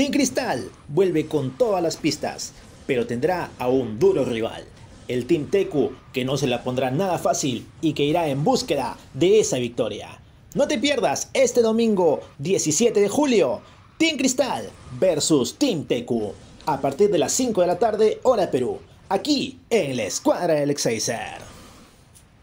Team Cristal vuelve con todas las pistas, pero tendrá a un duro rival. El Team Teku, que no se la pondrá nada fácil y que irá en búsqueda de esa victoria. No te pierdas este domingo 17 de julio, Team Cristal versus Team Teku, a partir de las 5 de la tarde, hora Perú, aquí en la Escuadra del Excelsior.